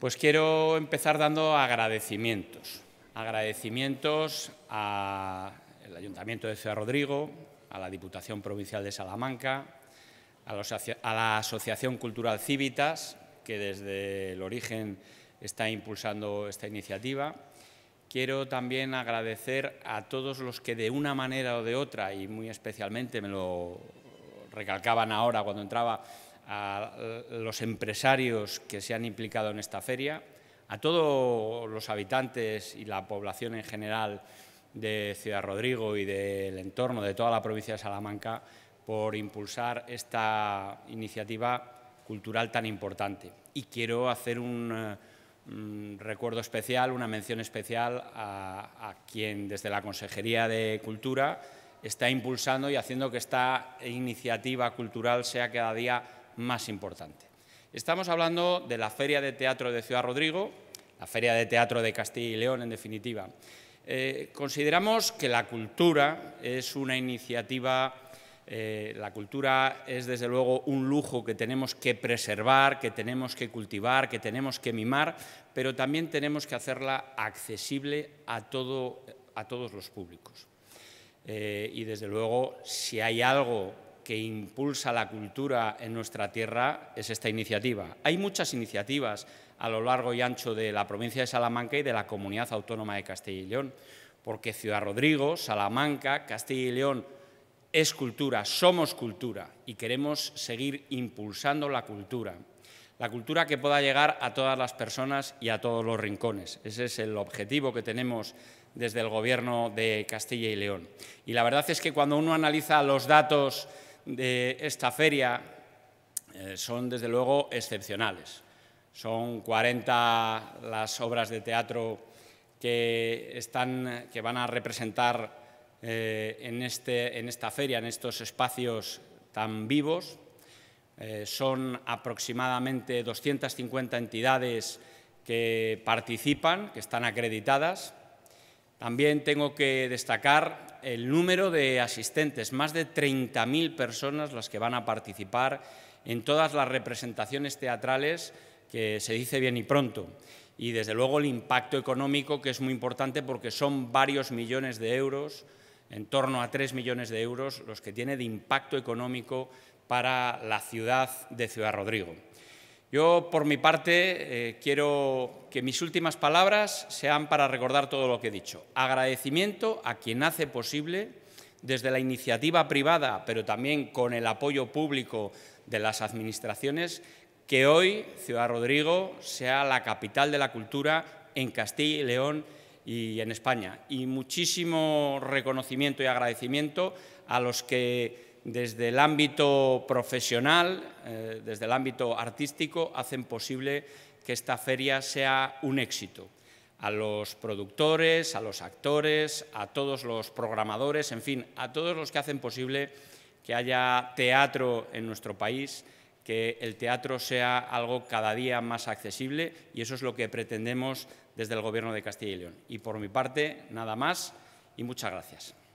Pues quiero empezar dando agradecimientos. Agradecimientos al Ayuntamiento de Ciudad Rodrigo, a la Diputación Provincial de Salamanca, a, la Asociación Cultural Cívitas, que desde el origen está impulsando esta iniciativa. Quiero también agradecer a todos los que de una manera o de otra, y muy especialmente me lo recalcaban ahora cuando entraba, a eh, los empresarios que se han implicado en esta feria, a todos los habitantes y la población en general de Ciudad Rodrigo y del entorno de toda la provincia de Salamanca por impulsar esta iniciativa cultural tan importante. Y quiero hacer un, eh, recuerdo especial, una mención especial a quien desde la Consejería de Cultura está impulsando y haciendo que esta iniciativa cultural sea cada día más importante. Estamos hablando de la Feria de Teatro de Ciudad Rodrigo, la Feria de Teatro de Castilla y León, en definitiva. Eh, consideramos que la cultura es una iniciativa, eh, la cultura es desde luego un lujo que tenemos que preservar, que tenemos que cultivar, que tenemos que mimar, pero también tenemos que hacerla accesible a, todo, a todos los públicos. Eh, y desde luego, si hay algo que impulsa la cultura en nuestra tierra es esta iniciativa. Hay muchas iniciativas a lo largo y ancho de la provincia de Salamanca y de la comunidad autónoma de Castilla y León, porque Ciudad Rodrigo, Salamanca, Castilla y León es cultura, somos cultura y queremos seguir impulsando la cultura. La cultura que pueda llegar a todas las personas y a todos los rincones. Ese es el objetivo que tenemos desde el Gobierno de Castilla y León. Y la verdad es que cuando uno analiza los datos de esta feria eh, son, desde luego, excepcionales. Son 40 las obras de teatro que, van a representar eh, este, en, esta feria, en estos espacios tan vivos. Eh, son aproximadamente 250 entidades que participan, que están acreditadas también tengo que destacar el número de asistentes, más de 30.000 personas las que van a participar en todas las representaciones teatrales que se dice bien y pronto. Y desde luego el impacto económico que es muy importante porque son varios millones de euros, en torno a 3 millones de euros, los que tiene de impacto económico para la ciudad de Ciudad Rodrigo. Yo, por mi parte, eh, quiero que mis últimas palabras sean para recordar todo lo que he dicho. Agradecimiento a quien hace posible, desde la iniciativa privada, pero también con el apoyo público de las administraciones, que hoy Ciudad Rodrigo sea la capital de la cultura en Castilla y León y en España. Y muchísimo reconocimiento y agradecimiento a los que desde el ámbito profesional, eh, desde el ámbito artístico, hacen posible que esta feria sea un éxito. A los productores, a los actores, a todos los programadores, en fin, a todos los que hacen posible que haya teatro en nuestro país, que el teatro sea algo cada día más accesible y eso es lo que pretendemos desde el Gobierno de Castilla y León. Y por mi parte, nada más y muchas gracias.